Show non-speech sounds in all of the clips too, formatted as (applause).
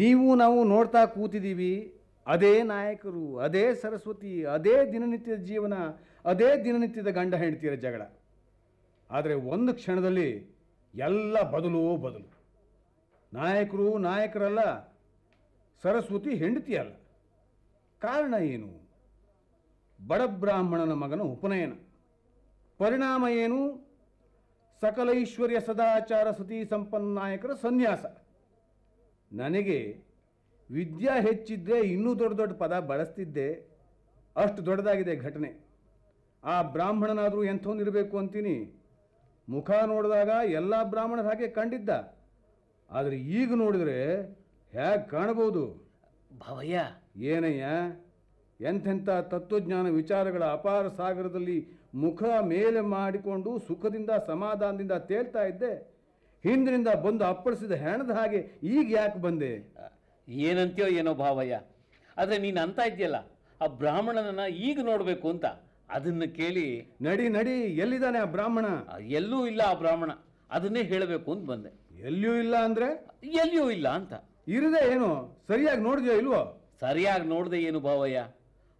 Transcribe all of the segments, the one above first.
ನೀವು ನಾವು ನೋಡ್ತಾ ಕೂತಿದ್ದೀವಿ ಅದೇ ನಾಯಕರು ಅದೇ ಸರಸ್ವತಿ ಅದೇ ದಿನನಿತ್ಯದ ಜೀವನ ಅದೇ ದಿನನಿತ್ಯದ ಗಂಡ ಹೆಂಡತಿಯರ ಜಗಳ ಆದರೆ ಒಂದು ಕ್ಷಣದಲ್ಲಿ ಎಲ್ಲ ಬದಲು ಬದಲು ನಾಯಕರು ನಾಯಕರಲ್ಲ ಸರಸ್ವತಿ ಹೆಂಡತಿ ಅಲ್ಲ ಕಾರಣ ಏನು ಬಡಬ್ರಾಹ್ಮಣನ ಮಗನ ಉಪನಯನ ಪರಿಣಾಮ ಏನು ಸಕಲೈಶ್ವರ್ಯ ಸದಾಚಾರ ಸತಿ ಸಂಪನ್ನ ನಾಯಕರ ಸನ್ಯಾಸ ನನಗೆ ವಿದ್ಯಾ ಹೆಚ್ಚಿದ್ದರೆ ಇನ್ನೂ ದೊಡ್ಡ ದೊಡ್ಡ ಪದ ಬಳಸ್ತಿದ್ದೆ ಅಷ್ಟು ದೊಡ್ಡದಾಗಿದೆ ಘಟನೆ ಆ ಬ್ರಾಹ್ಮಣನಾದರೂ ಇರಬೇಕು ಅಂತೀನಿ ಮುಖ ನೋಡಿದಾಗ ಎಲ್ಲ ಬ್ರಾಹ್ಮಣರು ಹಾಗೆ ಕಂಡಿದ್ದ ಆದರೆ ಈಗ ನೋಡಿದರೆ ಹೇಗೆ ಕಾಣಬಹುದು ಭವಯ್ಯ ಏನಯ್ಯ ಎಂಥೆಂಥ ತತ್ವಜ್ಞಾನ ವಿಚಾರಗಳ ಅಪಾರ ಸಾಗರದಲ್ಲಿ ಮುಖ ಮೇಲೆ ಮಾಡಿಕೊಂಡು ಸುಖದಿಂದ ಸಮಾಧಾನದಿಂದ ತೇಳ್ತಾ ಇದ್ದೆ ಹಿಂದಿನಿಂದ ಬಂದು ಅಪ್ಪಳಿಸಿದ ಹೆಣದ ಹಾಗೆ ಈಗ ಯಾಕೆ ಬಂದೆ ಏನಂತೀಯೋ ಏನೋ ಭಾವಯ್ಯ ಆದರೆ ನೀನು ಅಂತ ಇದೆಯಲ್ಲ ಆ ಬ್ರಾಹ್ಮಣನನ್ನ ಈಗ ನೋಡಬೇಕು ಅಂತ ಅದನ್ನು ಕೇಳಿ ನಡಿ ನಡಿ ಎಲ್ಲಿದ್ದಾನೆ ಆ ಬ್ರಾಹ್ಮಣ ಎಲ್ಲೂ ಇಲ್ಲ ಆ ಬ್ರಾಹ್ಮಣ ಅದನ್ನೇ ಹೇಳಬೇಕು ಅಂತ ಬಂದೆ ಎಲ್ಲಿಯೂ ಇಲ್ಲ ಅಂದರೆ ಎಲ್ಲಿಯೂ ಇಲ್ಲ ಅಂತ ಇರದೆ ಏನು ಸರಿಯಾಗಿ ನೋಡಿದೆಯೋ ಇಲ್ವೋ ಸರಿಯಾಗಿ ನೋಡಿದೆ ಏನು ಭಾವಯ್ಯ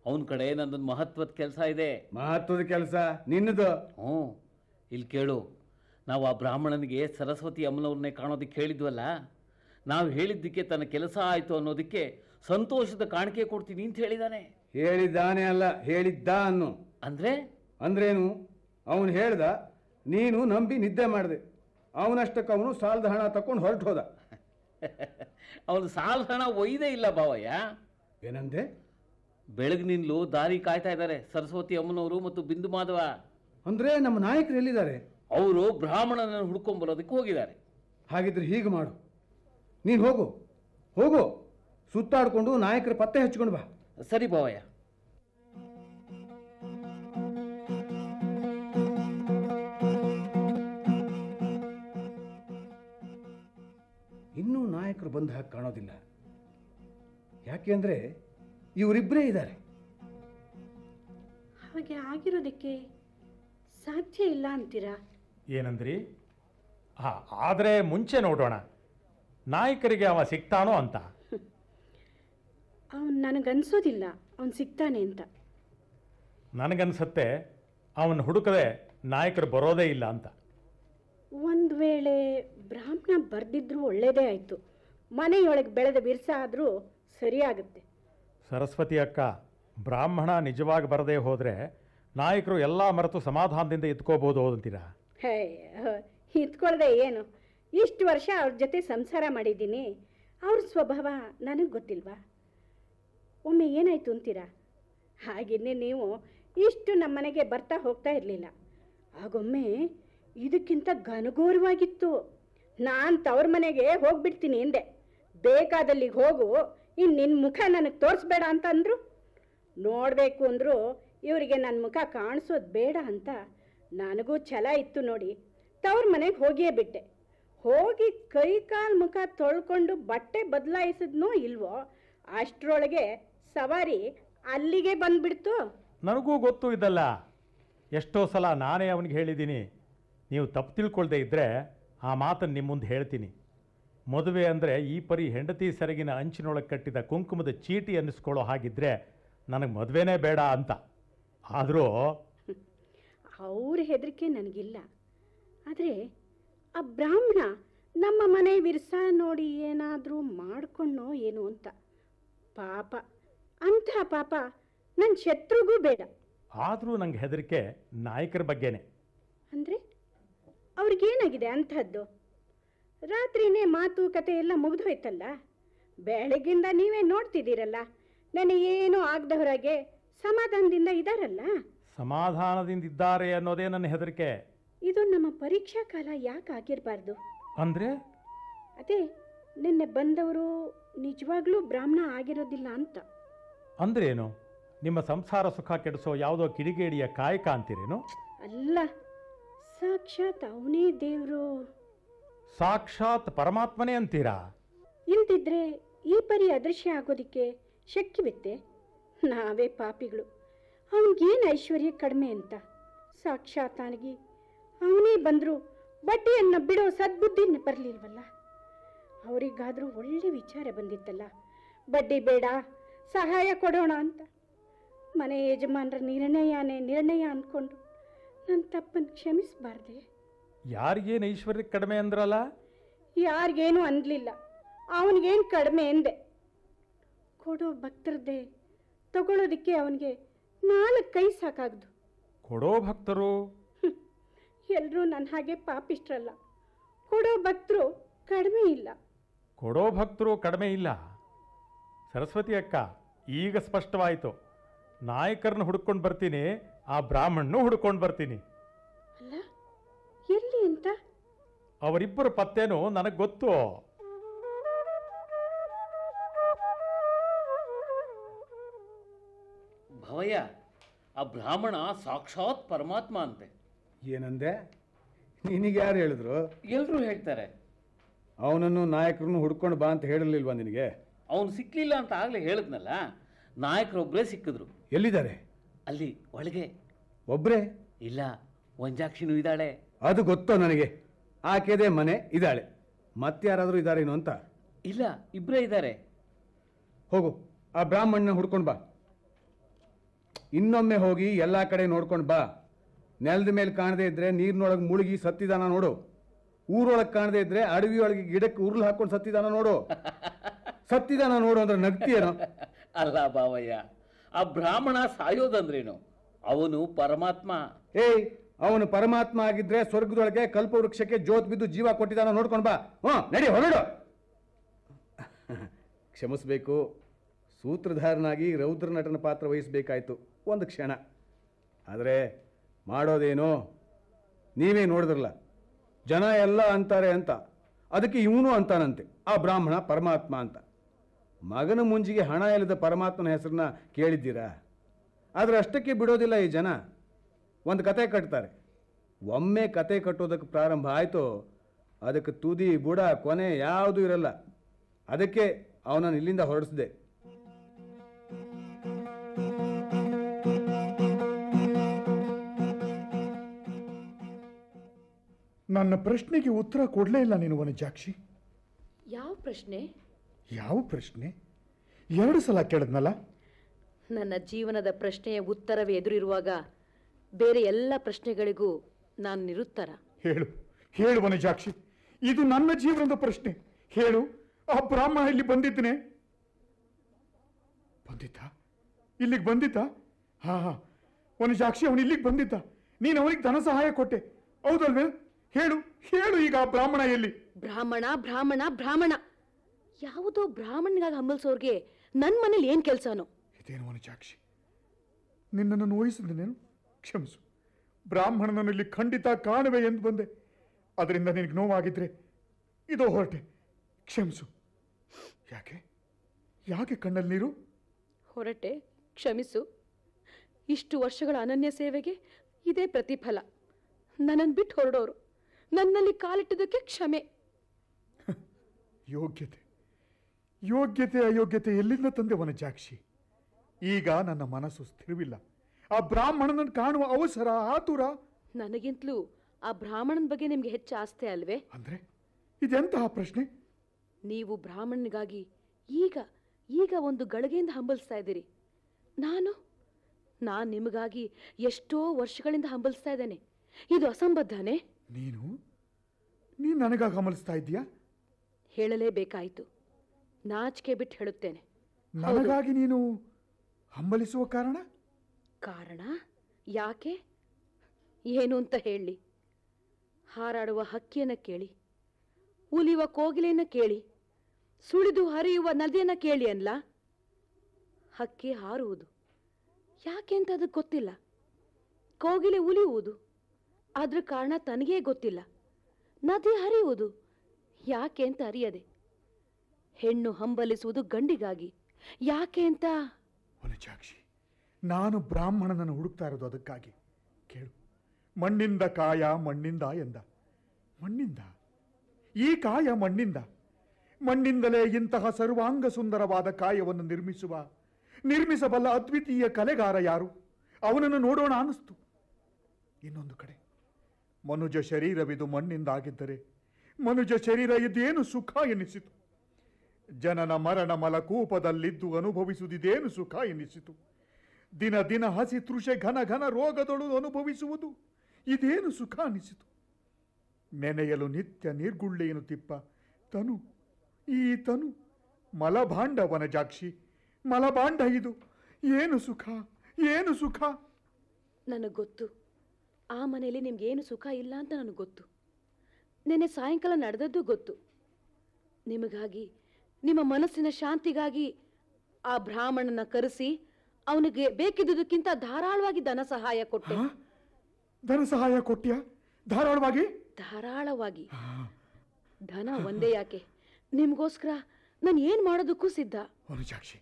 ಅವನ ಕಡೆ ನಂದೊಂದು ಮಹತ್ವದ ಕೆಲಸ ಇದೆ ಮಹತ್ವದ ಕೆಲಸ ನಿನ್ನದು ಹ್ಞೂ ಇಲ್ಲಿ ಕೇಳು ನಾವು ಆ ಬ್ರಾಹ್ಮಣನಿಗೆ ಸರಸ್ವತಿ ಅಮ್ಮನವ್ರನ್ನೇ ಕಾಣೋದಕ್ಕೆ ಹೇಳಿದ್ವಲ್ಲ ನಾವು ಹೇಳಿದ್ದಕ್ಕೆ ತನ್ನ ಕೆಲಸ ಆಯಿತು ಅನ್ನೋದಕ್ಕೆ ಸಂತೋಷದ ಕಾಣಿಕೆ ಕೊಡ್ತೀನಿ ಅಂತ ಹೇಳಿದಾನೆ ಹೇಳಿದ್ದಾನೆ ಅಲ್ಲ ಹೇಳಿದ್ದ ಅನ್ನು ಅಂದರೆ ಅಂದ್ರೇನು ಅವನು ಹೇಳ್ದ ನೀನು ನಂಬಿ ನಿದ್ದೆ ಮಾಡಿದೆ ಅವನಷ್ಟಕ್ಕೆ ಅವನು ಸಾಲದ ಹಣ ತಕೊಂಡು ಹೊರಟು ಹೋದ (laughs) ಅವನು ಸಾಲದ ಹಣ ಒಯ್ದೇ ಇಲ್ಲ ಬಾವಯ್ಯ ಏನಂದೆ ನಿನ್ಲು ದಾರಿ ಕಾಯ್ತಾ ಇದ್ದಾರೆ ಸರಸ್ವತಿ ಅಮ್ಮನವರು ಮತ್ತು ಬಿಂದು ಮಾಧವ ಅಂದರೆ ನಮ್ಮ ನಾಯಕರು ಎಲ್ಲಿದ್ದಾರೆ ಅವರು ಬ್ರಾಹ್ಮಣನನ್ನು ಹುಡ್ಕೊಂಬರೋದಕ್ಕೆ ಹೋಗಿದ್ದಾರೆ ಹಾಗಿದ್ರೆ ಹೀಗೆ ಮಾಡು ನೀನು ಹೋಗು ಹೋಗು ಸುತ್ತಾಡಿಕೊಂಡು ನಾಯಕರ ಪತ್ತೆ ಹಚ್ಕೊಂಡು ಬಾ ಸರಿ ಬಾವಯ್ಯ ಇನ್ನೂ ನಾಯಕರು ಬಂದ ಹಾಗೆ ಕಾಣೋದಿಲ್ಲ ಯಾಕೆ ಅಂದರೆ ಇವರಿಬ್ಬರೇ ಇದ್ದಾರೆ ಹಾಗೆ ಆಗಿರೋದಕ್ಕೆ ಸಾಧ್ಯ ಇಲ್ಲ ಅಂತೀರಾ ಏನಂದ್ರಿ ಹಾ ಆದರೆ ಮುಂಚೆ ನೋಡೋಣ ನಾಯಕರಿಗೆ ಅವ ಸಿಗ್ತಾನೋ ಅಂತ ಅವನು ನನಗನ್ಸೋದಿಲ್ಲ ಅವನು ಸಿಗ್ತಾನೆ ಅಂತ ನನಗನ್ಸತ್ತೆ ಅವನು ಹುಡುಕದೆ ನಾಯಕರು ಬರೋದೇ ಇಲ್ಲ ಅಂತ ಒಂದು ವೇಳೆ ಬ್ರಾಹ್ಮಣ ಬರ್ದಿದ್ರು ಒಳ್ಳೇದೇ ಆಯಿತು ಮನೆಯೊಳಗೆ ಬೆಳೆದ ಬಿರ್ಸ ಆದರೂ ಸರಿಯಾಗುತ್ತೆ ಸರಸ್ವತಿ ಅಕ್ಕ ಬ್ರಾಹ್ಮಣ ನಿಜವಾಗಿ ಬರದೇ ಹೋದರೆ ನಾಯಕರು ಎಲ್ಲ ಮರೆತು ಸಮಾಧಾನದಿಂದ ಎತ್ಕೋಬೋದು ಅಂತೀರಾ ಹಿತ್ಕೊಳ್ದೆ ಏನು ಇಷ್ಟು ವರ್ಷ ಅವ್ರ ಜೊತೆ ಸಂಸಾರ ಮಾಡಿದ್ದೀನಿ ಅವ್ರ ಸ್ವಭಾವ ನನಗೆ ಗೊತ್ತಿಲ್ವಾ ಒಮ್ಮೆ ಏನಾಯ್ತು ಅಂತೀರಾ ಹಾಗಿನ್ನೇ ನೀವು ಇಷ್ಟು ನಮ್ಮ ಮನೆಗೆ ಬರ್ತಾ ಹೋಗ್ತಾ ಇರಲಿಲ್ಲ ಆಗೊಮ್ಮೆ ಇದಕ್ಕಿಂತ ಘನಘೋರವಾಗಿತ್ತು ನಾನು ತವ್ರ ಮನೆಗೆ ಹೋಗ್ಬಿಡ್ತೀನಿ ಹಿಂದೆ ಬೇಕಾದಲ್ಲಿಗೆ ಹೋಗು ಇನ್ನು ನಿನ್ನ ಮುಖ ನನಗೆ ತೋರಿಸ್ಬೇಡ ಅಂತ ಅಂದರು ನೋಡಬೇಕು ಅಂದರು ಇವರಿಗೆ ನನ್ನ ಮುಖ ಕಾಣಿಸೋದು ಬೇಡ ಅಂತ ನನಗೂ ಛಲ ಇತ್ತು ನೋಡಿ ತವ್ರ ಮನೆಗೆ ಹೋಗಿಯೇ ಬಿಟ್ಟೆ ಹೋಗಿ ಕೈ ಕಾಲು ಮುಖ ತೊಳ್ಕೊಂಡು ಬಟ್ಟೆ ಬದಲಾಯಿಸಿದ್ನೋ ಇಲ್ವೋ ಅಷ್ಟರೊಳಗೆ ಸವಾರಿ ಅಲ್ಲಿಗೆ ಬಂದ್ಬಿಡ್ತು ನನಗೂ ಗೊತ್ತು ಇದಲ್ಲ ಎಷ್ಟೋ ಸಲ ನಾನೇ ಅವನಿಗೆ ಹೇಳಿದ್ದೀನಿ ನೀವು ತಪ್ಪು ತಿಳ್ಕೊಳ್ದೇ ಇದ್ದರೆ ಆ ಮಾತನ್ನು ನಿಮ್ಮ ಮುಂದೆ ಹೇಳ್ತೀನಿ ಮದುವೆ ಅಂದರೆ ಈ ಪರಿ ಹೆಂಡತಿ ಸೆರಗಿನ ಅಂಚಿನೊಳಗೆ ಕಟ್ಟಿದ ಕುಂಕುಮದ ಚೀಟಿ ಅನ್ನಿಸ್ಕೊಳ್ಳೋ ಹಾಗಿದ್ರೆ ನನಗೆ ಮದುವೆನೇ ಬೇಡ ಅಂತ ಆದರೂ ಅವ್ರ ಹೆದರಿಕೆ ನನಗಿಲ್ಲ ಆದರೆ ಆ ಬ್ರಾಹ್ಮಣ ನಮ್ಮ ಮನೆ ವಿರ್ಸ ನೋಡಿ ಏನಾದರೂ ಮಾಡಿಕೊಂಡೋ ಏನು ಅಂತ ಪಾಪ ಅಂಥ ಪಾಪ ನನ್ನ ಶತ್ರುಗೂ ಬೇಡ ಆದರೂ ನಂಗೆ ಹೆದರಿಕೆ ನಾಯಕರ ಬಗ್ಗೆನೆ ಅಂದರೆ ಅವ್ರಿಗೇನಾಗಿದೆ ಅಂಥದ್ದು ರಾತ್ರಿನೇ ಮಾತು ಕತೆ ಎಲ್ಲ ಮುಗಿದು ಹೋಯ್ತಲ್ಲ ಬೆಳಗಿಂದ ನೀವೇ ನೋಡ್ತಿದ್ದೀರಲ್ಲ ನನಗೇನು ಹೊರಗೆ ಸಮಾಧಾನದಿಂದ ಇದ್ದಾರಲ್ಲ ಸಮಾಧಾನದಿಂದ ಇದ್ದಾರೆ ಅನ್ನೋದೇ ನನ್ನ ಹೆದರಿಕೆ ಇದು ನಮ್ಮ ಪರೀಕ್ಷಾ ಕಾಲ ಯಾಕೆ ಆಗಿರಬಾರ್ದು ಅಂದ್ರೆ ಅದೇ ನಿನ್ನೆ ಬಂದವರು ನಿಜವಾಗ್ಲೂ ಬ್ರಾಹ್ಮಣ ಆಗಿರೋದಿಲ್ಲ ಅಂತ ಅಂದ್ರೇನು ನಿಮ್ಮ ಸಂಸಾರ ಸುಖ ಕೆಡಿಸೋ ಯಾವುದೋ ಕಿಡಿಗೇಡಿಯ ಕಾಯಕ ಅಂತೀರೇನು ಅಲ್ಲ ಸಾಕ್ಷಾತ್ ಅವನೇ ದೇವರು ಸಾಕ್ಷಾತ್ ಪರಮಾತ್ಮನೇ ಅಂತೀರಾ ಇಲ್ದಿದ್ರೆ ಈ ಪರಿ ಅದೃಶ್ಯ ಆಗೋದಿಕ್ಕೆ ಶಕ್ಯವಿತ್ತೆ ನಾವೇ ಪಾಪಿಗಳು ಅವನಿಗೇನು ಐಶ್ವರ್ಯ ಕಡಿಮೆ ಅಂತ ಸಾಕ್ಷಾತ್ ಅವನೇ ಬಂದರೂ ಬಡ್ಡಿಯನ್ನು ಬಿಡೋ ಸದ್ಬುದ್ಧಿ ಬರಲಿಲ್ವಲ್ಲ ಅವರಿಗಾದರೂ ಒಳ್ಳೆ ವಿಚಾರ ಬಂದಿತ್ತಲ್ಲ ಬಡ್ಡಿ ಬೇಡ ಸಹಾಯ ಕೊಡೋಣ ಅಂತ ಮನೆ ಯಜಮಾನರ ನಿರ್ಣಯನೇ ನಿರ್ಣಯ ಅಂದ್ಕೊಂಡು ನನ್ನ ತಪ್ಪನ್ನು ಕ್ಷಮಿಸಬಾರ್ದೆ ಯಾರಿಗೇನು ಐಶ್ವರ್ಯ ಕಡಿಮೆ ಅಂದ್ರಲ್ಲ ಯಾರಿಗೇನು ಅಂದಲಿಲ್ಲ ಅವನಿಗೇನು ಕಡಿಮೆ ಎಂದೆ ಕೊಡೋ ಭಕ್ತರದ್ದೇ ತಗೊಳ್ಳೋದಕ್ಕೆ ಅವನಿಗೆ ನಾಲ್ಕು ಕೈ ಸಾಕಾಗದು ಕೊಡೋ ಭಕ್ತರು ಎಲ್ಲರೂ ನನ್ನ ಹಾಗೆ ಪಾಪಿಷ್ಟ್ರಲ್ಲ ಕೊಡೋ ಭಕ್ತರು ಕಡಿಮೆ ಇಲ್ಲ ಕೊಡೋ ಭಕ್ತರು ಕಡಿಮೆ ಇಲ್ಲ ಸರಸ್ವತಿ ಅಕ್ಕ ಈಗ ಸ್ಪಷ್ಟವಾಯಿತು ನಾಯಕರನ್ನ ಹುಡ್ಕೊಂಡು ಬರ್ತೀನಿ ಆ ಬ್ರಾಹ್ಮಣನು ಹುಡ್ಕೊಂಡು ಬರ್ತೀನಿ ಅಲ್ಲ ಎಲ್ಲಿ ಅಂತ ಅವರಿಬ್ಬರ ಪತ್ತೇನೋ ನನಗೆ ಗೊತ್ತು ರಾಮಯ್ಯ ಆ ಬ್ರಾಹ್ಮಣ ಸಾಕ್ಷಾತ್ ಪರಮಾತ್ಮ ಅಂತೆ ಏನಂದೆ ನಿನಗೆ ಯಾರು ಹೇಳಿದ್ರು ಎಲ್ಲರೂ ಹೇಳ್ತಾರೆ ಅವನನ್ನು ನಾಯಕರನ್ನು ಹುಡ್ಕೊಂಡು ಬಾ ಅಂತ ಹೇಳಲಿಲ್ವಾ ನಿನಗೆ ಅವನು ಸಿಕ್ಕಲಿಲ್ಲ ಅಂತ ಆಗಲೇ ಹೇಳಿದ್ನಲ್ಲ ನಾಯಕರೊಬ್ಬರೇ ಸಿಕ್ಕಿದ್ರು ಎಲ್ಲಿದ್ದಾರೆ ಅಲ್ಲಿ ಒಳಗೆ ಒಬ್ಬರೇ ಇಲ್ಲ ಒಂಜಾಕ್ಷಿನೂ ಇದ್ದಾಳೆ ಅದು ಗೊತ್ತೋ ನನಗೆ ಆಕೆದೇ ಮನೆ ಇದ್ದಾಳೆ ಮತ್ತೆ ಯಾರಾದರೂ ಇದ್ದಾರೇನು ಅಂತ ಇಲ್ಲ ಇಬ್ಬರೇ ಇದ್ದಾರೆ ಹೋಗು ಆ ಬ್ರಾಹ್ಮಣನ ಹುಡ್ಕೊಂಡು ಬಾ ಇನ್ನೊಮ್ಮೆ ಹೋಗಿ ಎಲ್ಲ ಕಡೆ ನೋಡ್ಕೊಂಡು ಬಾ ನೆಲದ ಮೇಲೆ ಕಾಣದೇ ಇದ್ರೆ ನೀರಿನೊಳಗೆ ಮುಳುಗಿ ಸತ್ತಿದಾನ ನೋಡು ಊರೊಳಗೆ ಕಾಣದೇ ಇದ್ರೆ ಅಡವಿಯೊಳಗೆ ಗಿಡಕ್ಕೆ ಉರ್ಲು ಹಾಕೊಂಡು ಸತ್ತಿದಾನ ನೋಡು ಸತ್ತಿದಾನ ನೋಡು ಅಂದ್ರೆ ನಗ್ತಿಯೇನು ಅಲ್ಲ ಬಾವಯ್ಯ ಆ ಬ್ರಾಹ್ಮಣ ಸಾಯೋದಂದ್ರೇನು ಅವನು ಪರಮಾತ್ಮ ಏಯ್ ಅವನು ಪರಮಾತ್ಮ ಆಗಿದ್ರೆ ಸ್ವರ್ಗದೊಳಗೆ ಕಲ್ಪವೃಕ್ಷಕ್ಕೆ ಜೋತ್ ಬಿದ್ದು ಜೀವ ಕೊಟ್ಟಿದಾನ ನೋಡ್ಕೊಂಡು ಬಾ ಹ್ಞೂ ನಡಿ ಹೊರಡು ಕ್ಷಮಿಸಬೇಕು ಸೂತ್ರಧಾರನಾಗಿ ರೌದ್ರ ನಟನ ಪಾತ್ರ ವಹಿಸಬೇಕಾಯ್ತು ಒಂದು ಕ್ಷಣ ಆದರೆ ಮಾಡೋದೇನು ನೀವೇ ನೋಡಿದ್ರಲ್ಲ ಜನ ಎಲ್ಲ ಅಂತಾರೆ ಅಂತ ಅದಕ್ಕೆ ಇವನು ಅಂತಾನಂತೆ ಆ ಬ್ರಾಹ್ಮಣ ಪರಮಾತ್ಮ ಅಂತ ಮಗನ ಮುಂಜಿಗೆ ಹಣ ಎಲ್ಲದ ಪರಮಾತ್ಮನ ಹೆಸರನ್ನ ಕೇಳಿದ್ದೀರಾ ಆದರೆ ಅಷ್ಟಕ್ಕೆ ಬಿಡೋದಿಲ್ಲ ಈ ಜನ ಒಂದು ಕತೆ ಕಟ್ತಾರೆ ಒಮ್ಮೆ ಕತೆ ಕಟ್ಟೋದಕ್ಕೆ ಪ್ರಾರಂಭ ಆಯಿತು ಅದಕ್ಕೆ ತುದಿ ಬುಡ ಕೊನೆ ಯಾವುದೂ ಇರಲ್ಲ ಅದಕ್ಕೆ ಅವನನ್ನು ಇಲ್ಲಿಂದ ಹೊರಡಿಸಿದೆ ನನ್ನ ಪ್ರಶ್ನೆಗೆ ಉತ್ತರ ಕೊಡಲೇ ಇಲ್ಲ ನೀನು ವನಜಾಕ್ಷಿ ಯಾವ ಪ್ರಶ್ನೆ ಯಾವ ಪ್ರಶ್ನೆ ಎರಡು ಸಲ ಕೇಳಿದ್ನಲ್ಲ ನನ್ನ ಜೀವನದ ಪ್ರಶ್ನೆಯ ಉತ್ತರವೇ ಎದುರಿರುವಾಗ ಬೇರೆ ಎಲ್ಲ ಪ್ರಶ್ನೆಗಳಿಗೂ ನಾನು ನಿರುತ್ತರ ಹೇಳು ಹೇಳು ಜಾಕ್ಷಿ ಇದು ನನ್ನ ಜೀವನದ ಪ್ರಶ್ನೆ ಹೇಳು ಆ ಬ್ರಾಹ್ಮಣ ಇಲ್ಲಿ ಬಂದಿದ್ದನೆ ಬಂದಿದ್ದ ಇಲ್ಲಿಗೆ ಬಂದಿದ್ದ ಹಾ ಹಾ ಜಾಕ್ಷಿ ಅವನು ಇಲ್ಲಿಗೆ ಬಂದಿದ್ದ ನೀನು ಅವನಿಗೆ ಧನ ಸಹಾಯ ಕೊಟ್ಟೆ ಹೌದಲ್ವೇ ಹೇಳು ಹೇಳು ಈಗ ಬ್ರಾಹ್ಮಣ ಎಲ್ಲಿ ಬ್ರಾಹ್ಮಣ ಬ್ರಾಹ್ಮಣ ಬ್ರಾಹ್ಮಣ ಯಾವುದೋ ಬ್ರಾಹ್ಮಣಗಾಗಿ ಹಂಬಲ್ಸೋರ್ಗೆ ನನ್ನ ಮನೇಲಿ ಏನು ಕೆಲಸನೋ ಇದೇನು ಮನುಜಾಕ್ಷಿ ನಿನ್ನನ್ನು ನೋಯಿಸಿದ ನೀನು ಕ್ಷಮಿಸು ಬ್ರಾಹ್ಮಣನಲ್ಲಿ ಖಂಡಿತ ಕಾಣುವೆ ಎಂದು ಬಂದೆ ಅದರಿಂದ ನಿನಗೆ ನೋವಾಗಿದ್ರೆ ಇದು ಹೊರಟೆ ಕ್ಷಮಿಸು ಯಾಕೆ ಯಾಕೆ ಕಣ್ಣಲ್ಲಿ ನೀರು ಹೊರಟೆ ಕ್ಷಮಿಸು ಇಷ್ಟು ವರ್ಷಗಳ ಅನನ್ಯ ಸೇವೆಗೆ ಇದೇ ಪ್ರತಿಫಲ ನನ್ನನ್ನು ಬಿಟ್ಟು ಹೊರಡೋರು ನನ್ನಲ್ಲಿ ಕಾಲಿಟ್ಟದಕ್ಕೆ ಕ್ಷಮೆ ಯೋಗ್ಯತೆ ಯೋಗ್ಯತೆ ಅಯೋಗ್ಯತೆ ಎಲ್ಲಿಂದ ತಂದೆವನ ಜಾಕ್ಷಿ ಈಗ ನನ್ನ ಮನಸ್ಸು ಸ್ಥಿರವಿಲ್ಲ ಆ ಬ್ರಾಹ್ಮಣನನ್ನು ಕಾಣುವ ಅವಸರ ಆತುರ ನನಗಿಂತಲೂ ಆ ಬ್ರಾಹ್ಮಣನ ಬಗ್ಗೆ ನಿಮಗೆ ಹೆಚ್ಚು ಆಸ್ತೆ ಅಲ್ವೇ ಅಂದ್ರೆ ಇದೆಂತಹ ಪ್ರಶ್ನೆ ನೀವು ಬ್ರಾಹ್ಮಣನಿಗಾಗಿ ಈಗ ಈಗ ಒಂದು ಗಳಿಗೆಯಿಂದ ಹಂಬಲಿಸ್ತಾ ಇದ್ದೀರಿ ನಾನು ನಾನು ನಿಮಗಾಗಿ ಎಷ್ಟೋ ವರ್ಷಗಳಿಂದ ಹಂಬಲಿಸ್ತಾ ಇದ್ದೇನೆ ಇದು ಅಸಂಬದ್ಧನೇ ನೀನು ನೀನು ನನಗೆ ಗಮನಿಸ್ತಾ ಇದ್ದೀಯಾ ಹೇಳಲೇಬೇಕಾಯಿತು ನಾಚಿಕೆ ಬಿಟ್ಟು ಹೇಳುತ್ತೇನೆ ನನಗಾಗಿ ನೀನು ಹಂಬಲಿಸುವ ಕಾರಣ ಕಾರಣ ಯಾಕೆ ಏನು ಅಂತ ಹೇಳಿ ಹಾರಾಡುವ ಹಕ್ಕಿಯನ್ನು ಕೇಳಿ ಉಲಿಯುವ ಕೋಗಿಲೆಯನ್ನು ಕೇಳಿ ಸುಳಿದು ಹರಿಯುವ ನದಿಯನ್ನು ಕೇಳಿ ಅಲ್ಲ ಹಕ್ಕಿ ಹಾರುವುದು ಯಾಕೆ ಅಂತ ಅದಕ್ಕೆ ಗೊತ್ತಿಲ್ಲ ಕೋಗಿಲೆ ಉಲಿಯುವುದು ಅದ್ರ ಕಾರಣ ತನಗೇ ಗೊತ್ತಿಲ್ಲ ನದಿ ಹರಿಯುವುದು ಯಾಕೆ ಅಂತ ಅರಿಯದೆ ಹೆಣ್ಣು ಹಂಬಲಿಸುವುದು ಗಂಡಿಗಾಗಿ ಯಾಕೆ ಅಂತ ನಾನು ಬ್ರಾಹ್ಮಣನನ್ನು ಹುಡುಕ್ತಾ ಇರೋದು ಅದಕ್ಕಾಗಿ ಕೇಳು ಮಣ್ಣಿಂದ ಕಾಯ ಮಣ್ಣಿಂದ ಎಂದ ಮಣ್ಣಿಂದ ಈ ಕಾಯ ಮಣ್ಣಿಂದ ಮಣ್ಣಿಂದಲೇ ಇಂತಹ ಸರ್ವಾಂಗ ಸುಂದರವಾದ ಕಾಯವನ್ನು ನಿರ್ಮಿಸುವ ನಿರ್ಮಿಸಬಲ್ಲ ಅದ್ವಿತೀಯ ಕಲೆಗಾರ ಯಾರು ಅವನನ್ನು ನೋಡೋಣ ಅನಿಸ್ತು ಇನ್ನೊಂದು ಕಡೆ ಮನುಜ ಶರೀರವಿದು ಮಣ್ಣಿಂದಾಗಿದ್ದರೆ ಮನುಜ ಶರೀರ ಇದೇನು ಸುಖ ಎನಿಸಿತು ಜನನ ಮರಣ ಮಲಕೂಪದಲ್ಲಿದ್ದು ಅನುಭವಿಸುವುದಿದೇನು ಸುಖ ಎನಿಸಿತು ದಿನ ದಿನ ಹಸಿ ತೃಷೆ ಘನ ಘನ ರೋಗದೊಳು ಅನುಭವಿಸುವುದು ಇದೇನು ಸುಖ ಅನಿಸಿತು ನೆನೆಯಲು ನಿತ್ಯ ನೀರ್ಗುಳ್ಳೆಯನ್ನು ತಿಪ್ಪ ತನು ಈ ತನು ಮಲಭಾಂಡ ಜಾಕ್ಷಿ ಮಲಭಾಂಡ ಇದು ಏನು ಸುಖ ಏನು ಸುಖ ನನಗೆ ಗೊತ್ತು ಆ ಮನೆಯಲ್ಲಿ ಏನು ಸುಖ ಇಲ್ಲ ಅಂತ ನನಗೆ ಗೊತ್ತು ನೆನ್ನೆ ಸಾಯಂಕಾಲ ನಡೆದದ್ದು ಗೊತ್ತು ನಿಮಗಾಗಿ ನಿಮ್ಮ ಮನಸ್ಸಿನ ಶಾಂತಿಗಾಗಿ ಆ ಬ್ರಾಹ್ಮಣನ ಕರೆಸಿ ಅವನಿಗೆ ಬೇಕಿದ್ದುದಕ್ಕಿಂತ ಧಾರಾಳವಾಗಿ ಧನ ಸಹಾಯ ಕೊಟ್ಟೆ ಧನ ಸಹಾಯ ಕೊಟ್ಟಿಯ ಧಾರಾಳವಾಗಿ ಧಾರಾಳವಾಗಿ ಧನ ಒಂದೇ ಯಾಕೆ ನಿಮಗೋಸ್ಕರ ನಾನು ಏನು ಮಾಡೋದಕ್ಕೂ ಸಿದ್ಧ ಸಾಕ್ಷಿ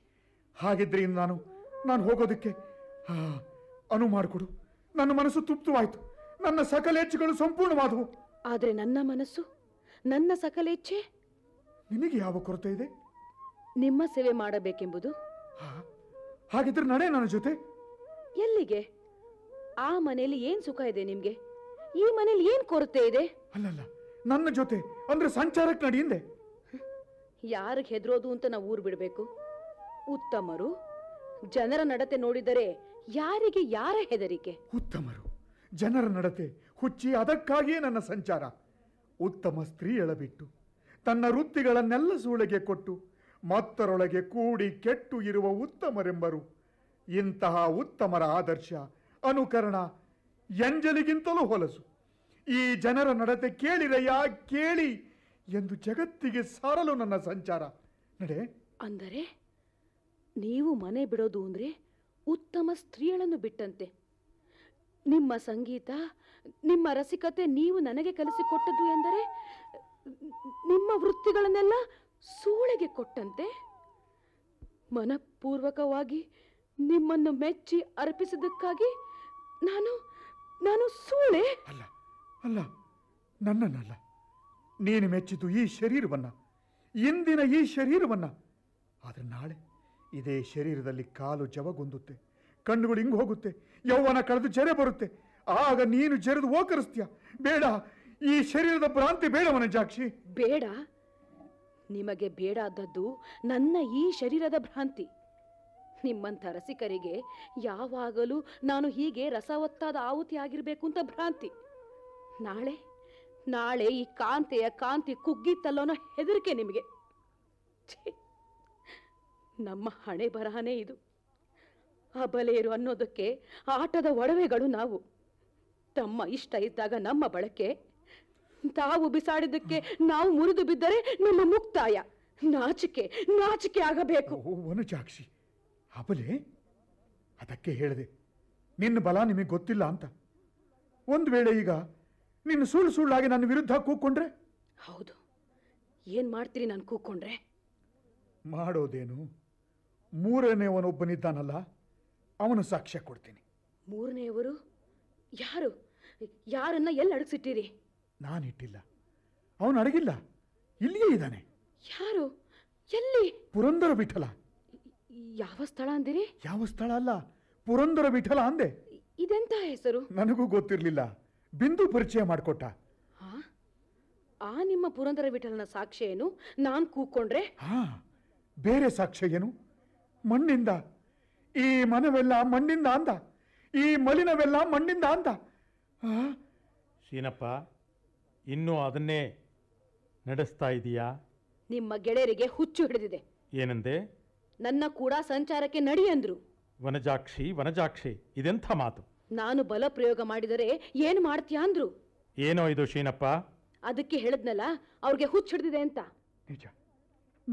ಹಾಗಿದ್ರೆ ನಾನು ನಾನು ಹೋಗೋದಕ್ಕೆ ಅನು ಮಾಡಿಕೊಡು ನನ್ನ ಮನಸ್ಸು ತೃಪ್ತವಾಯಿತು ನನ್ನ ಸಕಲೇಚ್ಛೆಗಳು ಸಂಪೂರ್ಣವಾದವು ಆದರೆ ನನ್ನ ಮನಸ್ಸು ನನ್ನ ಸಕಲೇಚ್ಛೆ ನಿನಗೆ ಯಾವ ಕೊರತೆ ಇದೆ ನಿಮ್ಮ ಸೇವೆ ಮಾಡಬೇಕೆಂಬುದು ಹಾಗಿದ್ರೆ ನಡೆ ನನ್ನ ಜೊತೆ ಎಲ್ಲಿಗೆ ಆ ಮನೆಯಲ್ಲಿ ಏನ್ ಸುಖ ಇದೆ ನಿಮ್ಗೆ ಈ ಮನೇಲಿ ಏನ್ ಕೊರತೆ ಇದೆ ಅಲ್ಲಲ್ಲ ನನ್ನ ಜೊತೆ ಅಂದ್ರೆ ಸಂಚಾರಕ್ಕೆ ನಡೆಯಿಂದೆ ಯಾರಿಗೆ ಹೆದರೋದು ಅಂತ ನಾವು ಊರು ಬಿಡಬೇಕು ಉತ್ತಮರು ಜನರ ನಡತೆ ನೋಡಿದರೆ ಯಾರಿಗೆ ಯಾರ ಹೆದರಿಕೆ ಉತ್ತಮರು ಜನರ ನಡತೆ ಹುಚ್ಚಿ ಅದಕ್ಕಾಗಿಯೇ ನನ್ನ ಸಂಚಾರ ಉತ್ತಮ ಸ್ತ್ರೀ ಎಳಬಿಟ್ಟು ತನ್ನ ವೃತ್ತಿಗಳನ್ನೆಲ್ಲ ಸೂಳೆಗೆ ಕೊಟ್ಟು ಮತ್ತರೊಳಗೆ ಕೂಡಿ ಕೆಟ್ಟು ಇರುವ ಉತ್ತಮರೆಂಬರು ಇಂತಹ ಉತ್ತಮರ ಆದರ್ಶ ಅನುಕರಣ ಎಂಜಲಿಗಿಂತಲೂ ಹೊಲಸು ಈ ಜನರ ನಡತೆ ಕೇಳಿರಯ್ಯ ಕೇಳಿ ಎಂದು ಜಗತ್ತಿಗೆ ಸಾರಲು ನನ್ನ ಸಂಚಾರ ನಡೆ ಅಂದರೆ ನೀವು ಮನೆ ಬಿಡೋದು ಅಂದ್ರೆ ಉತ್ತಮ ಸ್ತ್ರೀಯಳನ್ನು ಬಿಟ್ಟಂತೆ ನಿಮ್ಮ ಸಂಗೀತ ನಿಮ್ಮ ರಸಿಕತೆ ನೀವು ನನಗೆ ಕಲಿಸಿಕೊಟ್ಟದ್ದು ಎಂದರೆ ನಿಮ್ಮ ವೃತ್ತಿಗಳನ್ನೆಲ್ಲ ಸೂಳೆಗೆ ಕೊಟ್ಟಂತೆ ಮನಪೂರ್ವಕವಾಗಿ ನಿಮ್ಮನ್ನು ಮೆಚ್ಚಿ ಅರ್ಪಿಸಿದ್ದಕ್ಕಾಗಿ ನಾನು ನಾನು ಸೂಳೆ ಅಲ್ಲ ಅಲ್ಲ ನನ್ನನ್ನಲ್ಲ ನೀನು ಮೆಚ್ಚಿದ್ದು ಈ ಶರೀರವನ್ನ ಇಂದಿನ ಈ ಶರೀರವನ್ನ ಆದರೆ ನಾಳೆ ಇದೇ ಶರೀರದಲ್ಲಿ ಕಾಲು ಜವಗೊಂದುತ್ತೆ ಕಣ್ಣುಗಳು ಹಿಂಗೆ ಹೋಗುತ್ತೆ ಯೌವನ ಕಳೆದು ಜರೆ ಬರುತ್ತೆ ಆಗ ನೀನು ಜರೆದು ಓಕರಿಸ್ತೀಯ ಬೇಡ ಈ ಶರೀರದ ಭ್ರಾಂತಿ ಬೇಡ ಜಾಕ್ಷಿ ಬೇಡ ನಿಮಗೆ ಬೇಡಾದದ್ದು ನನ್ನ ಈ ಶರೀರದ ಭ್ರಾಂತಿ ನಿಮ್ಮಂಥ ರಸಿಕರಿಗೆ ಯಾವಾಗಲೂ ನಾನು ಹೀಗೆ ರಸವತ್ತಾದ ಆಹುತಿ ಆಗಿರಬೇಕು ಅಂತ ಭ್ರಾಂತಿ ನಾಳೆ ನಾಳೆ ಈ ಕಾಂತೆಯ ಕಾಂತಿ ಕುಗ್ಗಿತ್ತಲ್ಲೋನೋ ಹೆದರಿಕೆ ನಿಮಗೆ ನಮ್ಮ ಹಣೆ ಬರಹನೇ ಇದು ಬಲೆಯರು ಅನ್ನೋದಕ್ಕೆ ಆಟದ ಒಡವೆಗಳು ನಾವು ತಮ್ಮ ಇಷ್ಟ ಇದ್ದಾಗ ನಮ್ಮ ಬಳಕೆ ತಾವು ಬಿಸಾಡಿದ್ದಕ್ಕೆ ನಾವು ಮುರಿದು ಬಿದ್ದರೆ ನಮ್ಮ ಮುಕ್ತಾಯ ನಾಚಿಕೆ ನಾಚಿಕೆ ಆಗಬೇಕು ಚಾಕ್ಷಿ ಅಬಲೆ ಅದಕ್ಕೆ ಹೇಳಿದೆ ನಿನ್ನ ಬಲ ನಿಮಗೆ ಗೊತ್ತಿಲ್ಲ ಅಂತ ಒಂದು ವೇಳೆ ಈಗ ನಿನ್ನ ಸುಳ್ಳು ಸುಳ್ಳಾಗಿ ನನ್ನ ವಿರುದ್ಧ ಕೂಕೊಂಡ್ರೆ ಹೌದು ಏನ್ ಮಾಡ್ತೀರಿ ನಾನು ಕೂಕೊಂಡ್ರೆ ಮಾಡೋದೇನು ಮೂರನೆಯವನೊಬ್ಬನಿದ್ದಾನಲ್ಲ ಅವನು ಸಾಕ್ಷ್ಯ ಕೊಡ್ತೀನಿ ಮೂರನೆಯವರು ಯಾರು ಯಾರನ್ನ ಎಲ್ಲಿ ಅಡಗಿಸಿಟ್ಟಿರಿ ನಾನು ಇಟ್ಟಿಲ್ಲ ಅವನು ಅಡಗಿಲ್ಲ ಇಲ್ಲಿಯೇ ಇದ್ದಾನೆ ಯಾರು ಎಲ್ಲಿ ಪುರಂದರ ವಿಠಲ ಯಾವ ಸ್ಥಳ ಅಂದಿರಿ ಯಾವ ಸ್ಥಳ ಅಲ್ಲ ಪುರಂದರ ವಿಠಲ ಅಂದೆ ಇದೆಂತ ಹೆಸರು ನನಗೂ ಗೊತ್ತಿರಲಿಲ್ಲ ಬಿಂದು ಪರಿಚಯ ಮಾಡಿಕೊಟ್ಟ ಆ ನಿಮ್ಮ ಪುರಂದರ ವಿಠಲನ ಸಾಕ್ಷ್ಯ ಏನು ನಾನು ಕೂಕೊಂಡ್ರೆ ಹಾ ಬೇರೆ ಸಾಕ್ಷ್ಯ ಏನು ಮಣ್ಣಿಂದ ಈ ಮನವೆಲ್ಲ ಮಣ್ಣಿಂದ ಅಂತ ಈ ಮಲಿನವೆಲ್ಲ ಮಣ್ಣಿಂದ ಅಂತ ಶೀನಪ್ಪ ಇನ್ನೂ ಅದನ್ನೇ ನಡೆಸ್ತಾ ಇದೀಯಾ ನಿಮ್ಮ ಗೆಳೆಯರಿಗೆ ಹುಚ್ಚು ಹಿಡಿದಿದೆ ಏನಂದೆ ನನ್ನ ಕೂಡ ಸಂಚಾರಕ್ಕೆ ನಡಿ ಅಂದ್ರು ವನಜಾಕ್ಷಿ ವನಜಾಕ್ಷಿ ಇದೆಂಥ ಮಾತು ನಾನು ಬಲ ಪ್ರಯೋಗ ಮಾಡಿದರೆ ಏನು ಮಾಡ್ತೀಯ ಅಂದ್ರು ಏನೋ ಇದು ಶೀನಪ್ಪ ಅದಕ್ಕೆ ಹೇಳದ್ನಲ್ಲ ಅವ್ರಿಗೆ ಹುಚ್ಚು ಹಿಡಿದಿದೆ ಅಂತ ನಿಜ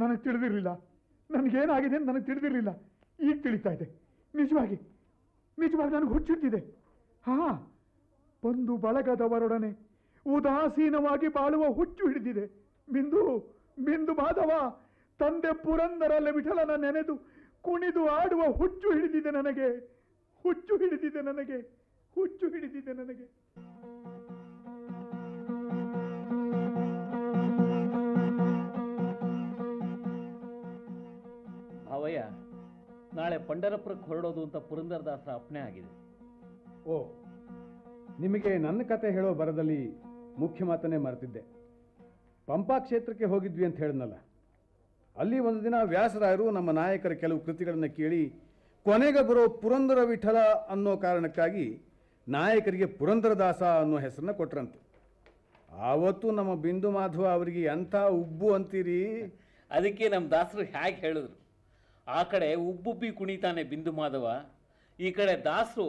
ನನಗೆ ತಿಳಿದಿರಲಿಲ್ಲ ನನಗೇನಾಗಿದೆ ಅಂತ ನನಗೆ ತಿಳಿದಿರಲಿಲ್ಲ ಈಗ ತಿಳಿತಾ ಇದೆ ನಿಜವಾಗಿ ನಿಜವಾಗಿ ನನಗೆ ಹುಚ್ಚಿಟ್ಟಿದೆ ಹಾ ಬಂದು ಬಳಗದವರೊಡನೆ ಉದಾಸೀನವಾಗಿ ಬಾಳುವ ಹುಚ್ಚು ಹಿಡಿದಿದೆ ಬಿಂದು ಬಿಂದು ಮಾಧವ ತಂದೆ ಪುರಂದರಲ್ಲಿ ವಿಠಲನ ನೆನೆದು ಕುಣಿದು ಆಡುವ ಹುಚ್ಚು ಹಿಡಿದಿದೆ ನನಗೆ ಹುಚ್ಚು ಹಿಡಿದಿದೆ ನನಗೆ ಹುಚ್ಚು ಹಿಡಿದಿದೆ ನನಗೆ ಅವಯ್ಯ ನಾಳೆ ಪಂಡರಪುರಕ್ಕೆ ಹೊರಡೋದು ಅಂತ ಪುರಂದರದಾಸರ ಅಪ್ಪಣೆ ಆಗಿದೆ ಓ ನಿಮಗೆ ನನ್ನ ಕತೆ ಹೇಳೋ ಬರದಲ್ಲಿ ಮುಖ್ಯ ಮಾತನ್ನೇ ಮರೆತಿದ್ದೆ ಪಂಪಾ ಕ್ಷೇತ್ರಕ್ಕೆ ಹೋಗಿದ್ವಿ ಅಂತ ಹೇಳಿದ್ನಲ್ಲ ಅಲ್ಲಿ ಒಂದು ದಿನ ವ್ಯಾಸರಾಯರು ನಮ್ಮ ನಾಯಕರ ಕೆಲವು ಕೃತಿಗಳನ್ನು ಕೇಳಿ ಕೊನೆಗೆ ಬರೋ ಪುರಂದರ ವಿಠಲ ಅನ್ನೋ ಕಾರಣಕ್ಕಾಗಿ ನಾಯಕರಿಗೆ ಪುರಂದರದಾಸ ಅನ್ನೋ ಹೆಸರನ್ನ ಕೊಟ್ರಂತೆ ಆವತ್ತು ನಮ್ಮ ಬಿಂದು ಮಾಧವ ಅವರಿಗೆ ಎಂಥ ಉಬ್ಬು ಅಂತೀರಿ (laughs) ಅದಕ್ಕೆ ನಮ್ಮ ದಾಸರು ಹೇಗೆ ಹೇಳಿದ್ರು ಆ ಕಡೆ ಉಬ್ಬುಬ್ಬಿ ಕುಣಿತಾನೆ ಬಿಂದು ಮಾಧವ ಈ ಕಡೆ ದಾಸರು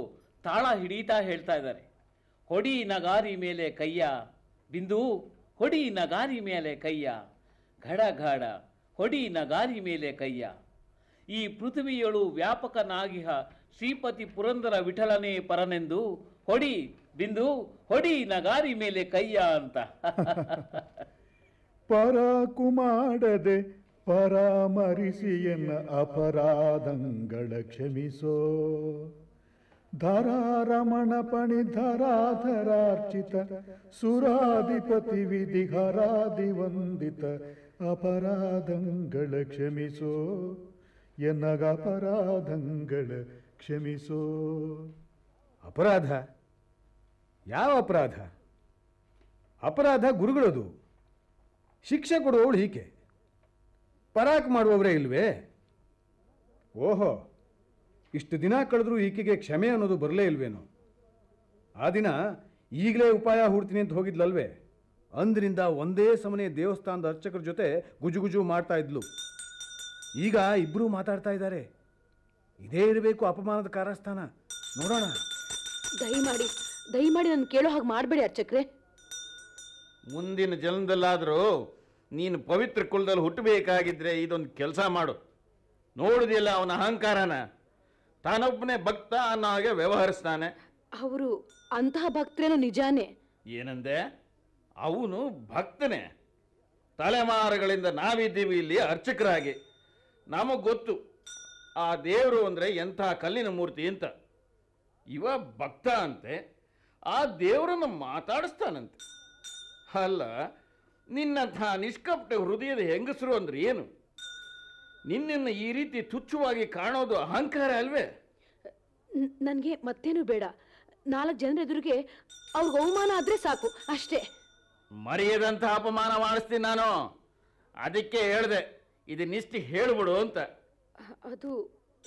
ತಾಳ ಹಿಡೀತಾ ಹೇಳ್ತಾ ಇದ್ದಾರೆ ಹೊಡಿ ನಗಾರಿ ಮೇಲೆ ಕೈಯ ಬಿಂದು ಹೊಡಿ ನಗಾರಿ ಮೇಲೆ ಕೈಯ ಘಡ ಘಾಡ ಹೊಡಿ ನಗಾರಿ ಮೇಲೆ ಕೈಯ ಈ ವ್ಯಾಪಕ ವ್ಯಾಪಕನಾಗಿಹ ಶ್ರೀಪತಿ ಪುರಂದರ ವಿಠಲನೇ ಪರನೆಂದು ಹೊಡಿ ಬಿಂದು ಹೊಡಿ ನಗಾರಿ ಮೇಲೆ ಕೈಯ ಅಂತ (laughs) ಪರ ಕುಮಾಡದೆ ಎನ್ನ ಅಪರಾಧಂಗಳ ಕ್ಷಮಿಸೋ ಧರಾರಮಣ ಪಣಿ ಧರಾಧರಾರ್ಚಿತ ಸುರಾಧಿಪತಿ ವಿಧಿಹರಾಧಿ ವಂದಿತ ಅಪರಾಧಂಗಳ ಕ್ಷಮಿಸೋ ಎನ್ನಗ ಅಪರಾಧಂಗಳ ಕ್ಷಮಿಸೋ ಅಪರಾಧ ಯಾವ ಅಪರಾಧ ಅಪರಾಧ ಗುರುಗಳದು ಶಿಕ್ಷೆ ಕೊಡುವವಳು ಹೀಗೆ ಪರಾಕ್ ಮಾಡುವವರೇ ಇಲ್ವೇ ಓಹೋ ಇಷ್ಟು ದಿನ ಕಳೆದರೂ ಈಕೆಗೆ ಕ್ಷಮೆ ಅನ್ನೋದು ಬರಲೇ ಇಲ್ವೇನು ಆ ದಿನ ಈಗಲೇ ಉಪಾಯ ಹೂಡ್ತೀನಿ ಅಂತ ಹೋಗಿದ್ಲಲ್ವೇ ಅಂದ್ರಿಂದ ಒಂದೇ ಸಮನೆ ದೇವಸ್ಥಾನದ ಅರ್ಚಕರ ಜೊತೆ ಗುಜುಗುಜು ಮಾಡ್ತಾ ಇದ್ಲು ಈಗ ಇಬ್ಬರೂ ಮಾತಾಡ್ತಾ ಇದ್ದಾರೆ ಇದೇ ಇರಬೇಕು ಅಪಮಾನದ ಕಾರಸ್ಥಾನ ನೋಡೋಣ ದಯಮಾಡಿ ದಯಮಾಡಿ ನಾನು ಕೇಳೋ ಹಾಗೆ ಮಾಡಬೇಡಿ ಅರ್ಚಕ್ರೆ ಮುಂದಿನ ಜನ್ಮದಲ್ಲಾದರೂ ನೀನು ಪವಿತ್ರ ಕುಲದಲ್ಲಿ ಹುಟ್ಟಬೇಕಾಗಿದ್ದರೆ ಇದೊಂದು ಕೆಲಸ ಮಾಡು ನೋಡುದಿಲ್ಲ ಅವನ ಅಹಂಕಾರನ ತಾನೊಬ್ಬನೇ ಭಕ್ತ ಅನ್ನೋ ಹಾಗೆ ವ್ಯವಹರಿಸ್ತಾನೆ ಅವರು ಅಂತಹ ಭಕ್ತರೇನು ನಿಜಾನೇ ಏನಂದೆ ಅವನು ಭಕ್ತನೇ ತಲೆಮಾರುಗಳಿಂದ ನಾವಿದ್ದೀವಿ ಇಲ್ಲಿ ಅರ್ಚಕರಾಗಿ ನಮಗೆ ಗೊತ್ತು ಆ ದೇವರು ಅಂದರೆ ಎಂಥ ಕಲ್ಲಿನ ಮೂರ್ತಿ ಅಂತ ಇವ ಭಕ್ತ ಅಂತೆ ಆ ದೇವರನ್ನು ಮಾತಾಡಿಸ್ತಾನಂತೆ ಅಲ್ಲ ನಿನ್ನಂಥ ನಿಷ್ಕಪಟ ಹೃದಯದ ಹೆಂಗಸರು ಅಂದ್ರೆ ಏನು ನಿನ್ನನ್ನು ಈ ರೀತಿ ತುಚ್ಛವಾಗಿ ಕಾಣೋದು ಅಹಂಕಾರ ಅಲ್ವೇ ನನಗೆ ಮತ್ತೇನು ಬೇಡ ನಾಲ್ಕು ಜನರ ಎದುರಿಗೆ ಅವ್ರಿಗೆ ಅವಮಾನ ಆದರೆ ಸಾಕು ಅಷ್ಟೇ ಮರೆಯದಂಥ ಅಪಮಾನ ಮಾಡಿಸ್ತೀನಿ ನಾನು ಅದಕ್ಕೆ ಹೇಳಿದೆ ನಿಷ್ಠಿ ಹೇಳ್ಬಿಡು ಅಂತ ಅದು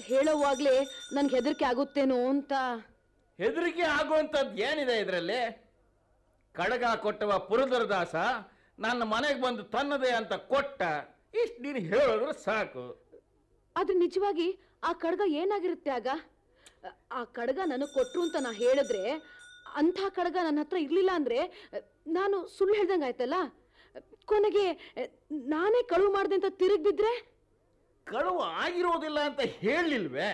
ಹೇಳೋವಾಗಲೇ ನನಗೆ ಹೆದರಿಕೆ ಆಗುತ್ತೇನೋ ಅಂತ ಹೆದರಿಕೆ ಆಗುವಂಥದ್ದು ಏನಿದೆ ಇದರಲ್ಲಿ ಕಡಗ ಕೊಟ್ಟವ ಪುರದರದಾಸ ನನ್ನ ಮನೆಗೆ ಬಂದು ತನ್ನದೆ ಅಂತ ಕೊಟ್ಟ ಇಷ್ಟು ನೀನು ಹೇಳಿದ್ರೆ ಸಾಕು ಅದು ನಿಜವಾಗಿ ಆ ಕಡ್ಗ ಏನಾಗಿರುತ್ತೆ ಆಗ ಆ ಕಡಗ ನನಗೆ ಕೊಟ್ಟರು ಅಂತ ನಾನು ಹೇಳಿದ್ರೆ ಅಂಥ ಕಡಗ ನನ್ನ ಹತ್ರ ಇರಲಿಲ್ಲ ಅಂದ್ರೆ ನಾನು ಸುಳ್ಳು ಹೇಳ್ದಂಗೆ ಆಯ್ತಲ್ಲ ಕೊನೆಗೆ ನಾನೇ ಕಳುವು ಮಾಡಿದೆ ಅಂತ ತಿರುಗಿ ಬಿದ್ರೆ ಕಳುವು ಆಗಿರೋದಿಲ್ಲ ಅಂತ ಹೇಳಿಲ್ವೇ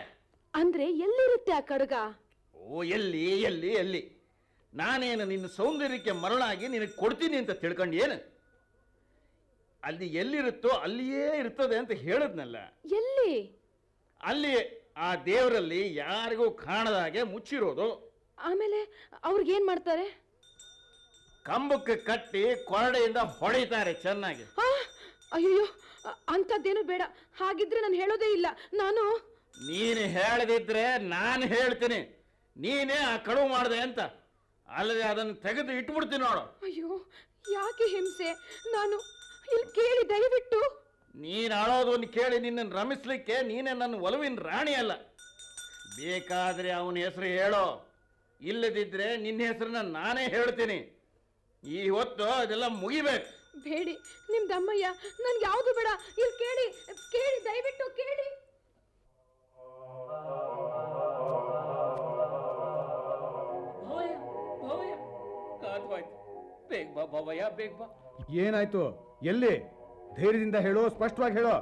ಅಂದ್ರೆ ಎಲ್ಲಿರುತ್ತೆ ಆ ಕಡಗ ಓ ಎಲ್ಲಿ ಎಲ್ಲಿ ಎಲ್ಲಿ ನಾನೇನು ನಿನ್ನ ಸೌಂದರ್ಯಕ್ಕೆ ಮರಳಾಗಿ ನಿನಗೆ ಕೊಡ್ತೀನಿ ಅಂತ ತಿಳ್ಕೊಂಡು ಏನು ಅಲ್ಲಿ ಎಲ್ಲಿರುತ್ತೋ ಅಲ್ಲಿಯೇ ಇರ್ತದೆ ಅಂತ ಹೇಳಿದ್ನಲ್ಲ ಎಲ್ಲಿ ಅಲ್ಲಿ ಆ ದೇವರಲ್ಲಿ ಯಾರಿಗೂ ಕಾಣದ ಹಾಗೆ ಮುಚ್ಚಿರೋದು ಆಮೇಲೆ ಅವ್ರಿಗೇನು ಮಾಡ್ತಾರೆ ಕಂಬಕ್ಕೆ ಕಟ್ಟಿ ಕೊರಡೆಯಿಂದ ಹೊಡಿತಾರೆ ಚೆನ್ನಾಗಿ ಅಯ್ಯೋ ಅಂಥದ್ದೇನು ಬೇಡ ಹಾಗಿದ್ರೆ ನಾನು ಹೇಳೋದೇ ಇಲ್ಲ ನಾನು ನೀನು ಹೇಳದಿದ್ರೆ ನಾನು ಹೇಳ್ತೀನಿ ನೀನೇ ಆ ಕಡುವು ಮಾಡಿದೆ ಅಂತ ಅಲ್ಲದೆ ಅದನ್ನು ತೆಗೆದು ಇಟ್ಬಿಡ್ತೀನಿ ನೋಡು ಅಯ್ಯೋ ಯಾಕೆ ಹಿಂಸೆ ನಾನು ಇಲ್ಲಿ ಕೇಳಿ ದಯವಿಟ್ಟು ನೀನು ಆಳೋದನ್ನು ಕೇಳಿ ನಿನ್ನನ್ನು ರಮಿಸ್ಲಿಕ್ಕೆ ನೀನೇ ನನ್ನ ಒಲವಿನ ರಾಣಿ ಅಲ್ಲ ಬೇಕಾದ್ರೆ ಅವನ ಹೆಸರು ಹೇಳೋ ಇಲ್ಲದಿದ್ರೆ ನಿನ್ನ ಹೆಸರನ್ನ ನಾನೇ ಹೇಳ್ತೀನಿ ಈ ಹೊತ್ತು ಅದೆಲ್ಲ ಮುಗಿಬೇಕು ಬೇಡಿ ನಿಮ್ಮ ಅಮ್ಮಯ್ಯ ನನ್ಗೆ ಯಾವುದು ಬೇಡ ಇಲ್ಲಿ ಕೇಳಿ ಕೇಳಿ ದಯವಿಟ್ಟು ಕೇಳಿ ಬೇಗ ಬಾ ಬೇಗ ಬಾ ಏನಾಯ್ತು ಎಲ್ಲಿ ಧೈರ್ಯದಿಂದ ಹೇಳೋ ಸ್ಪಷ್ಟವಾಗಿ ಹೇಳೋ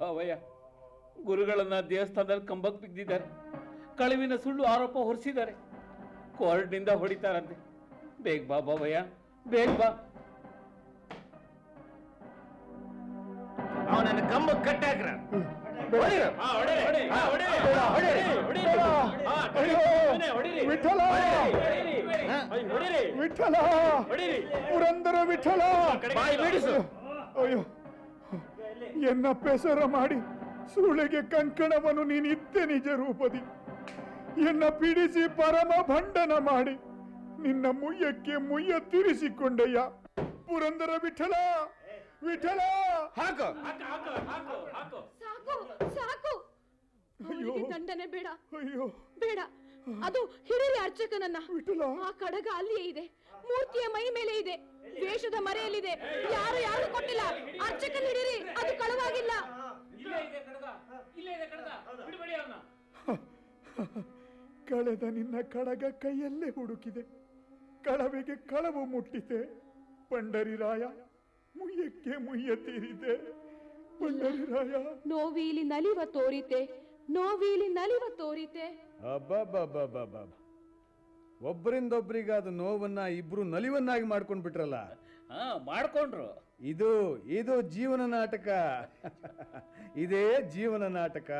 ಭವಯ್ಯ ಗುರುಗಳನ್ನ ದೇವಸ್ಥಾನದಲ್ಲಿ ಕಂಬಕ್ಕೆ ಬಿದ್ದಿದ್ದಾರೆ ಕಳುವಿನ ಸುಳ್ಳು ಆರೋಪ ಹೊರಿಸಿದ್ದಾರೆ ಕೋರ್ಟ್ ನಿಂದ ಹೊಡಿತಾರಂತೆ ಬೇಗ ಬಾ ಭವಯ್ಯ ಬೇಗ ಬಾ ಅವನನ್ನು ಕಂಬ ಕಟ್ಟಾಕ್ರ ವಿಠಲ ಪುರಂದರ ವಿಠಲ ಅಯ್ಯೋ ಪೆಸರ ಮಾಡಿ ಸುಳಿಗೆ ಕಂಕಣವನ್ನು ನೀನಿತ್ತೆ ನಿಜ ರೂಪದಿ ಎನ್ನ ಪಿಡಿಸಿ ಪರಮ ಭಂಡನ ಮಾಡಿ ನಿನ್ನ ಮುಯ್ಯಕ್ಕೆ ಮುಯ್ಯ ತಿರಿಸಿಕೊಂಡಯ್ಯ ಪುರಂದರ ವಿಠಲ ವಿಠಲ ಹಾಕ ಸಾಕು ಸಾಕು ದಂಡನೆ ಬೇಡ ಅಯ್ಯೋ ಬೇಡ ಅದು ಹಿರಿಯ ಅರ್ಚಕನನ್ನ ಆ ಕಡಗ ಅಲ್ಲಿಯೇ ಇದೆ ಮೂರ್ತಿಯ ಮೈ ಮೇಲೆ ಇದೆ ವೇಷದ ಮರೆಯಲ್ಲಿದೆ ಯಾರು ಯಾರು ಕೊಟ್ಟಿಲ್ಲ ಅರ್ಚಕನ್ ಹಿಡಿರಿ ಅದು ಕಳವಾಗಿಲ್ಲ ಕಳೆದ ನಿನ್ನ ಕಡಗ ಕೈಯಲ್ಲೇ ಹುಡುಕಿದೆ ಕಳವಿಗೆ ಕಳವು ಮುಟ್ಟಿದೆ ಪಂಡರಿರಾಯ ಮುಯ್ಯಕ್ಕೆ ಮುಯ್ಯ ತೀರಿದೆ ಪಂಡರಿರಾಯ ನೋವಿ ಇಲ್ಲಿ ನಲಿವ ತೋರಿತೆ ನೋವಿಲಿ ನಲಿವ ತೋರಿತೆ ಅದು ನೋವನ್ನ ಇಬ್ರು ನಲಿವನ್ನಾಗಿ ಮಾಡ್ಕೊಂಡ್ ಬಿಟ್ರಲ್ಲ ಮಾಡ್ಕೊಂಡ್ರು ಇದು ಇದು ಜೀವನ ನಾಟಕ ಇದೇ ಜೀವನ ನಾಟಕ